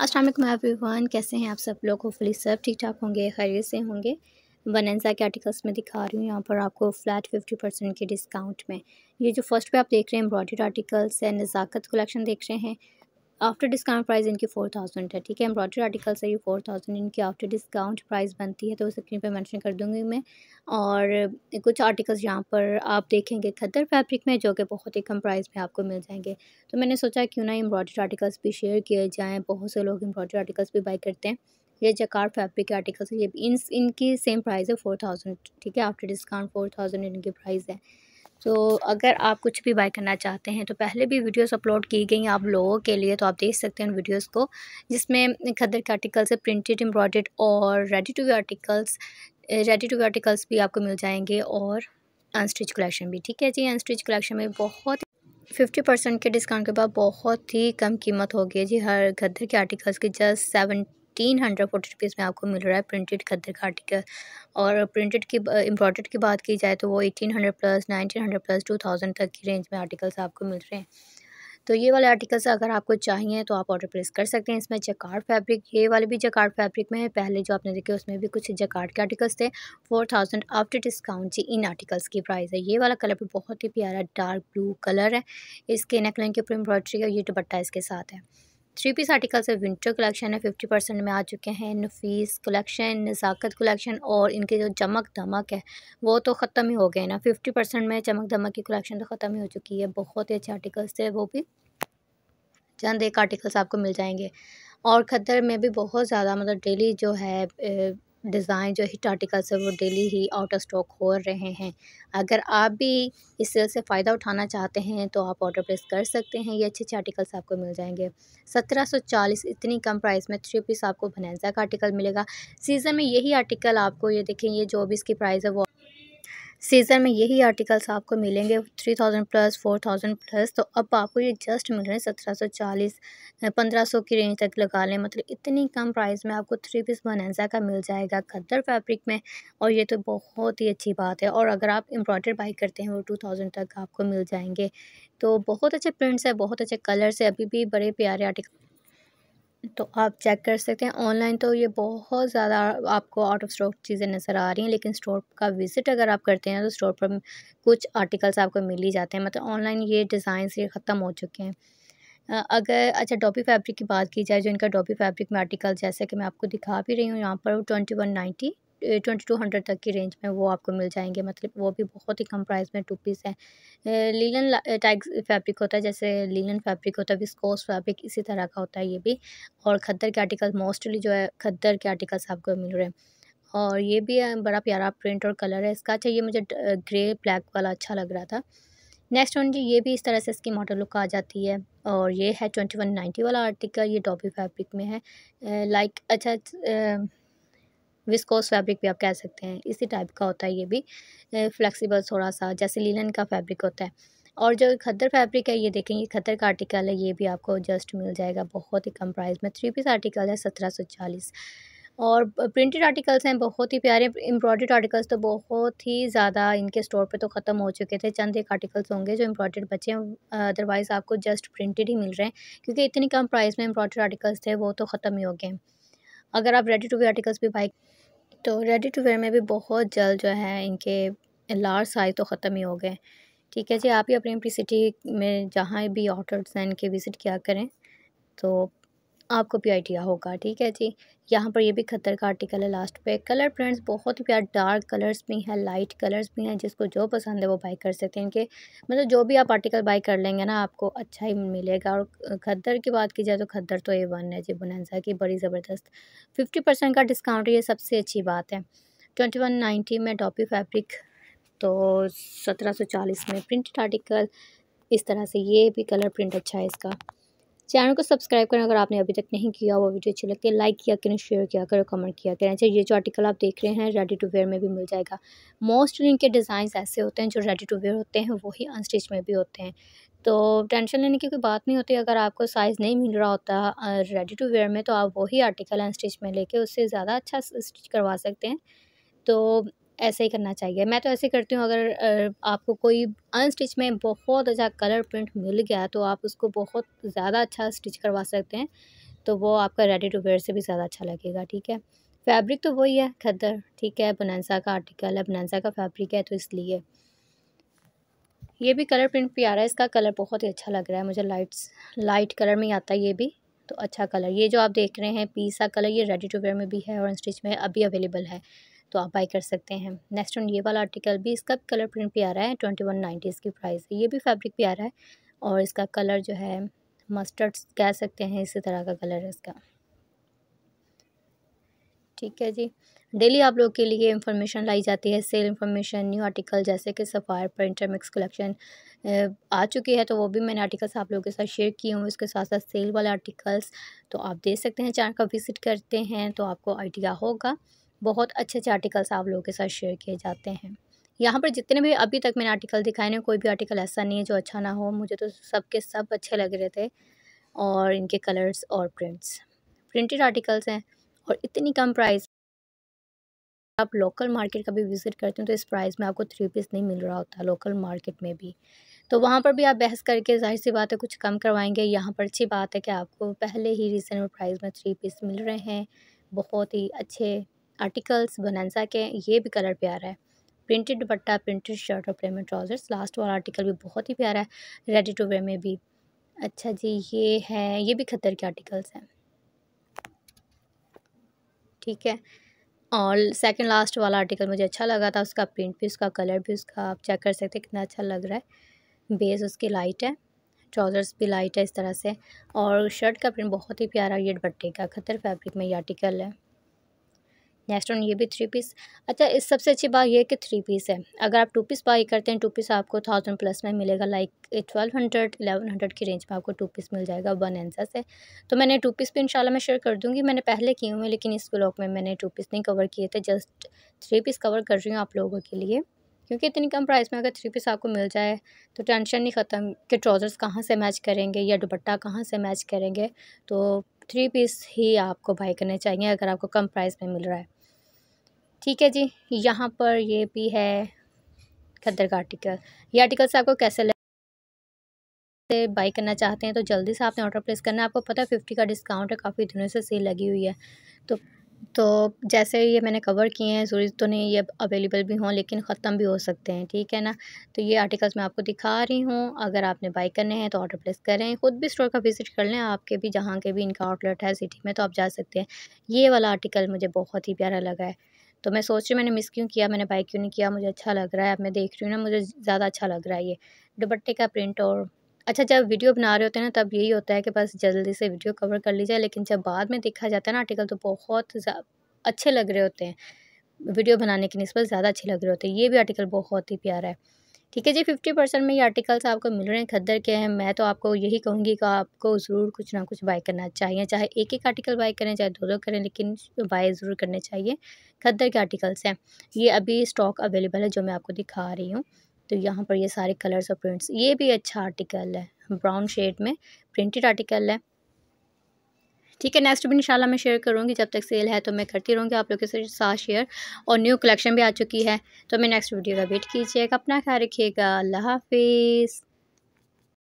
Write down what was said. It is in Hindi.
असलम एवरीवन कैसे हैं आप सब लोग होपफुली सब ठीक ठाक होंगे खैरियत से होंगे वनसा के आर्टिकल्स में दिखा रही हूँ यहाँ पर आपको फ्लैट फिफ्टी परसेंट के डिस्काउंट में ये जो फर्स्ट पे आप देख रहे हैं एम्ब्रॉयड आर्टिकल्स है नज़ाकत कलेक्शन देख रहे हैं आफ्टर डिस्काउंट प्राइस इनकी फोर थाउजेंड है ठीक है एम्ब्रॉयडरी आर्टिकल्स है ये फोर थाउजेंड इनकी आफ्टर डिस्काउंट प्राइस बनती है तो स्क्रीन पे मेंशन कर दूँगी मैं और कुछ आर्टिकल्स यहाँ पर आप देखेंगे खद्दर फैब्रिक में जो कि बहुत ही कम प्राइस में आपको मिल जाएंगे तो मैंने सोचा क्यों ना एम्ब्रॉयडरी आर्टिकल्स भी शेयर किए जाएँ बहुत से लोग एम्ब्रॉयडरी आर्टिकल्स भी बाई करते हैं ये जकार फैब्रिक के आर्टिकल्स ये इन इनकी सेम प्राइस है फोर थाउजेंड ठीक है आफ्टर डिस्काउंट फोर थाउजेंड इनकी प्राइस है तो अगर आप कुछ भी बाय करना चाहते हैं तो पहले भी वीडियोस अपलोड की गई हैं आप लोगों के लिए तो आप देख सकते हैं उन वीडियोस को जिसमें खदर के आर्टिकल्स प्रिंटेड एम्ब्रॉयड और ready to wear articles ready to wear articles भी आपको मिल जाएंगे और अनस्टिच कलेक्शन भी ठीक है जी अनस्टिच कलेक्शन में बहुत फिफ्टी परसेंट के डिस्काउंट के बाद बहुत ही कम कीमत होगी जी हर गद्दर के आर्टिकल्स की जस्ट सेवन तीन हंड्रेड फोर्टी रुपीज़ में आपको मिल रहा है प्रिंटेड खद्दर का आर्टिकल और प्रिंटेड की एम्ब्रॉयड की बात की जाए तो वो eighteen hundred plus nineteen hundred plus two thousand तक की रेंज में आर्टिकल्स आपको मिल रहे हैं तो ये वाले आर्टिकल्स अगर आपको चाहिए तो आप ऑर्डर प्लेस कर सकते हैं इसमें जकार्ड फैब्रिक ये वाले भी जकार्ड फैब्रिक में है पहले जो आपने देखे उसमें भी कुछ जकार्ड के आर्टिकल्स थे फोर थाउजेंड आफ्टर डिस्काउंट जी इन आर्टिकल्स की प्राइस है ये वाला कलर भी बहुत ही प्यारा डार्क ब्लू कलर है इसके नेकलाइन के ऊपर एम्ब्रॉयड्री है ये दुपट्टा इसके साथ है थ्री पीस आर्टिकल्स है विंटर कलेक्शन है फिफ्टी परसेंट में आ चुके हैं नफीस कलेक्शन नज़ाकत कलेक्शन और इनके जो चमक धमक है वो तो ख़त्म ही हो गए ना फिफ्टी परसेंट में चमक धमक की कलेक्शन तो ख़त्म ही हो चुकी है बहुत ही अच्छे आर्टिकल्स थे वो भी चंद एक आर्टिकल्स आपको मिल जाएंगे और खद्दर में भी बहुत ज़्यादा मतलब डेली जो है डिज़ाइन जो हिट आर्टिकल्स है वो डेली ही आउट ऑफ स्टॉक हो रहे हैं अगर आप भी इस सेल से फ़ायदा उठाना चाहते हैं तो आप ऑर्डर प्लेस कर सकते हैं ये अच्छे अच्छे आर्टिकल्स आपको मिल जाएंगे सत्रह सौ चालीस इतनी कम प्राइस में थ्री पीस आपको भनैजा का आर्टिकल मिलेगा सीज़न में यही आर्टिकल आपको ये देखें ये जो भी इसकी प्राइस है वो सीज़न में यही आर्टिकल्स आपको मिलेंगे three thousand plus four thousand plus तो अब आपको ये जस्ट मिल रहे हैं सत्रह सौ चालीस पंद्रह सौ की रेंज तक लगा लें मतलब इतनी कम प्राइस में आपको थ्री पीस बनैजा का मिल जाएगा खद्दर फैब्रिक में और ये तो बहुत ही अच्छी बात है और अगर आप एम्ब्रॉयडर बाई करते हैं वो टू थाउजेंड तक आपको मिल जाएंगे तो बहुत अच्छे प्रिंट्स है बहुत अच्छे कलर्स है अभी भी बड़े प्यारे आर्टिकल तो आप चेक कर सकते हैं ऑनलाइन तो ये बहुत ज़्यादा आपको आउट ऑफ स्टॉक चीज़ें नज़र आ रही हैं लेकिन स्टोर का विज़िट अगर आप करते हैं तो स्टोर पर कुछ आर्टिकल्स आपको मिल ही जाते हैं मतलब ऑनलाइन ये डिज़ाइन ये ख़त्म हो चुके हैं अगर अच्छा डॉपी फैब्रिक की बात की जाए जो इनका डॉपी फैब्रिक में आर्टिकल जैसे कि मैं आपको दिखा भी रही हूँ यहाँ पर twenty one ninety twenty two hundred तक की रेंज में वो आपको मिल जाएंगे मतलब वो भी बहुत ही कम प्राइस में टू पीस हैं लीलन टाइप फैब्रिक होता है जैसे लीलन फैब्रिक होता है विस्कोस फैब्रिक इसी तरह का होता है ये भी और खद्दर के आर्टिकल मोस्टली जो है खद्दर के आर्टिकल्स आपको मिल रहे हैं और ये भी बड़ा प्यारा प्रिंट और कलर है इसका अच्छा ये मुझे ग्रे ब्लैक वाला अच्छा लग रहा था नेक्स्ट वन जी ये भी इस तरह से इसकी मॉडल लुक आ जाती है और ये है ट्वेंटी वन नाइन्टी वाला आर्टिकल ये डॉबी फैब्रिक में है लाइक अच्छा विस्कोस फैब्रिक भी आप कह सकते हैं इसी टाइप का होता है ये भी फ्लेक्सिबल थोड़ा सा जैसे लीलन का फैब्रिक होता है और जो खद्दर फैब्रिक है ये देखें ये खद्दर का आर्टिकल है ये भी आपको जस्ट मिल जाएगा बहुत ही कम प्राइस में थ्री पीस आर्टिकल है सत्रह सौ चालीस और प्रिंटेड आर्टिकल्स हैं बहुत ही प्यारे एम्ब्रॉयड आर्टिकल्स तो बहुत ही ज़्यादा इनके स्टोर पे तो ख़त्म हो चुके थे चंद एक आर्टिकल्स होंगे जो एम्ब्रॉयड बचे हैं अदरवाइज़ आपको जस्ट प्रिंटेड ही मिल रहे हैं क्योंकि इतनी कम प्राइस में एम्ब्रॉयड आर्टिकल्स थे वो तो ख़त्म ही हो गए अगर आप रेडी टू वेयर आर्टिकल्स भी बाई तो रेडी टू वेयर में भी बहुत जल्द जो है इनके लार्ज साइज़ तो ख़त्म ही हो गए ठीक है जी आप ही अपनी अपनी सिटी में जहाँ भी आउटर हैं इनके विज़िट किया करें तो आपको भी आइडिया होगा ठीक है जी यहाँ पर ये भी खतर का आर्टिकल है लास्ट पे कलर प्रिंट्स बहुत ही प्यार डार्क कलर्स भी हैं लाइट कलर्स भी हैं जिसको जो पसंद है वो बाई कर सकते हैं इनके मतलब जो भी आप आर्टिकल बाई कर लेंगे ना आपको अच्छा ही मिलेगा और खद्दर की बात की जाए तो खद्दर तो ए वन है जी बुनंजा की बड़ी ज़बरदस्त फिफ्टी परसेंट का डिस्काउंट ये सबसे अच्छी बात है ट्वेंटी वन नाइन्टी में टॉपी फैब्रिक तो सत्रह सौ चालीस में प्रिंटेड आर्टिकल इस तरह से ये भी कलर प्रिंट अच्छा है इसका चैनल को सब्सक्राइब करें अगर आपने अभी तक नहीं किया वो वीडियो अच्छी लगती है लाइक किया करें शेयर किया करें कमेंट किया करें अच्छा ये जो आर्टिकल आप देख रहे हैं रेडी टू वेयर में भी मिल जाएगा मोस्टली इनके डिज़ाइन ऐसे होते हैं जो रेडी टू वेयर होते हैं वही अनस्टिच में भी होते हैं तो टेंशन लेने की कोई बात नहीं होती अगर आपको साइज़ नहीं मिल रहा होता रेडी टू वेयर में तो आप वही आर्टिकल अनस्टिच में लेके उससे ज़्यादा अच्छा स्टिच करवा सकते हैं तो ऐसे ही करना चाहिए मैं तो ऐसे करती हूँ अगर आपको कोई अनस्टिच में बहुत अच्छा कलर प्रिंट मिल गया तो आप उसको बहुत ज़्यादा अच्छा स्टिच करवा सकते हैं तो वो आपका रेडी टू वेयर से भी ज़्यादा अच्छा लगेगा ठीक है फैब्रिक तो वही है खद्दर ठीक है बनैसा का आर्टिकल है बनैसा का फैब्रिक है तो इसलिए ये भी कलर प्रिंट प्यारा है इसका कलर बहुत ही अच्छा लग रहा है मुझे लाइट्स लाइट कलर में आता है ये भी तो अच्छा कलर ये जो आप देख रहे हैं पीसा कलर ये रेडी टू वेयर में भी है और स्टिच में अभी अवेलेबल है तो आप बाई कर सकते हैं नेक्स्ट ऑन ये वाला आर्टिकल भी इसका भी कलर प्रिंट भी आ रहा है ट्वेंटी वन नाइन्टी इसकी प्राइस ये भी फैब्रिक भी आ रहा है और इसका कलर जो है मस्टर्ड कह सकते हैं इसी तरह का कलर है इसका ठीक है जी डेली आप लोग के लिए इन्फॉर्मेशन लाई जाती है सेल इन्फॉर्मेशन न्यू आर्टिकल जैसे कि सफ़ायर पर मिक्स कलेक्शन आ चुकी है तो वो भी मैंने आर्टिकल्स आप लोगों के साथ शेयर किए हूँ उसके साथ साथ सेल वाले आर्टिकल्स तो आप देख सकते हैं चैनल का विज़िट करते हैं तो आपको आइडिया होगा बहुत अच्छे अच्छे आर्टिकल्स आप लोगों के साथ शेयर किए जाते हैं यहाँ पर जितने भी अभी तक मैंने आर्टिकल दिखाए ना कोई भी आर्टिकल ऐसा नहीं है जो अच्छा ना हो मुझे तो सब के सब अच्छे लग रहे थे और इनके कलर्स और प्रिंट्स प्रिंटेड आर्टिकल्स हैं और इतनी कम प्राइस आप लोकल मार्केट का भी विज़िट करते हैं तो इस प्राइस में आपको थ्री पीस नहीं मिल रहा होता लोकल मार्केट में भी तो वहाँ पर भी आप बहस करके जाहिर सी बात है कुछ कम करवाएंगे यहाँ पर अच्छी बात है कि आपको पहले ही रीज़नेबल प्राइस में थ्री पीस मिल रहे हैं बहुत ही अच्छे आर्टिकल्स बननसा के ये भी कलर प्यारा है प्रिंटेड दुपट्टा प्रिंटेड शर्ट और प्रेमेड ट्राउजर्स लास्ट वाला आर्टिकल भी बहुत ही प्यारा है रेडी टू वेयर में भी अच्छा जी ये है ये भी खतर के आर्टिकल्स हैं ठीक है और सेकंड लास्ट वाला आर्टिकल मुझे अच्छा लगा था उसका प्रिंट भी उसका कलर भी उसका आप चेक कर सकते हैं कितना अच्छा लग रहा है बेस उसकी लाइट है ट्राउज़र्स भी लाइट है इस तरह से और शर्ट का प्रिंट बहुत ही प्यारा ये दुपट्टे का खतर फैब्रिक में ये आर्टिकल है नेक्स्ट ऑन ये भी थ्री पीस अच्छा इस सबसे अच्छी बात यह कि थ्री पीस है अगर आप टू पीस बाई करते हैं टू पीस आपको थाउजेंड प्लस में मिलेगा like twelve hundred eleven hundred की रेंज में आपको टू पीस मिल जाएगा वन एंसा से तो मैंने टू पीस भी शाला मैं शेयर कर दूँगी मैंने पहले किए हुए लेकिन इस ब्लॉग में मैंने टू पीस नहीं कवर किए थे जस्ट थ्री पीस कवर कर रही हूँ आप लोगों के लिए क्योंकि इतनी कम प्राइस में अगर थ्री पीस आपको मिल जाए तो टेंशन नहीं ख़त्म कि ट्राउज़र्स कहाँ से मैच करेंगे या दुपट्टा कहाँ से मैच करेंगे तो थ्री पीस ही आपको बाई करने चाहिए अगर आपको कम प्राइस में मिल रहा है ठीक है जी यहाँ पर ये भी है खद्दर का आर्टिकल ये आर्टिकल से आपको कैसे लग से बाई करना चाहते हैं तो जल्दी से आपने ऑर्डर प्लेस करना है आपको पता है फिफ्टी का डिस्काउंट है काफ़ी दिनों से सेल लगी हुई है तो तो जैसे ये मैंने कवर किए हैं ज़रूरी तो नहीं ये अवेलेबल भी हों लेकिन ख़त्म भी हो सकते हैं ठीक है ना तो ये आर्टिकल्स मैं आपको दिखा रही हूँ अगर आपने बाई करने हैं तो ऑर्डर प्लेस करें खुद भी स्टोर का विज़िट कर लें आपके भी जहाँ के भी इनका आउटलेट है सिटी में तो आप जा सकते हैं ये वाला आर्टिकल मुझे बहुत ही प्यारा लगा है तो मैं सोच रही हूँ मैंने मिस क्यों किया मैंने बाई क्यों नहीं किया मुझे अच्छा लग रहा है अब मैं देख रही हूँ ना मुझे ज़्यादा अच्छा लग रहा है ये दुपट्टे का प्रिंट और अच्छा जब वीडियो बना रहे होते हैं ना तब यही होता है कि बस जल्दी से वीडियो कवर कर ली जाए लेकिन जब बाद में देखा जाता है ना आर्टिकल तो बहुत अच्छे लग रहे होते हैं वीडियो बनाने के नस्बत ज़्यादा अच्छे लग रहे होते हैं ये भी आर्टिकल बहुत ही प्यारा है ठीक है जी फिफ्टी परसेंट में ये आर्टिकल्स आपको मिल रहे हैं खद्दर के हैं मैं तो आपको यही कहूँगी कि आपको ज़रूर कुछ ना कुछ बाय करना चाहिए चाहे एक एक आर्टिकल बाय करें चाहे दो दो करें लेकिन बाय ज़रूर करने चाहिए खद्दर के आर्टिकल्स हैं ये अभी स्टॉक अवेलेबल है जो मैं आपको दिखा रही हूँ तो यहाँ पर ये सारे कलर्स और प्रिंट्स ये भी अच्छा आर्टिकल है ब्राउन शेड में प्रिंटेड आर्टिकल है ठीक है नेक्स्ट भी इंशाल्लाह मैं शेयर करूँगी जब तक सेल है तो मैं करती रहूँगी आप लोगों के साथ शेयर और न्यू कलेक्शन भी आ चुकी है तो मैं नेक्स्ट वीडियो का वेट कीजिएगा अपना ख्याल रखिएगा अल्लाह हाफिज़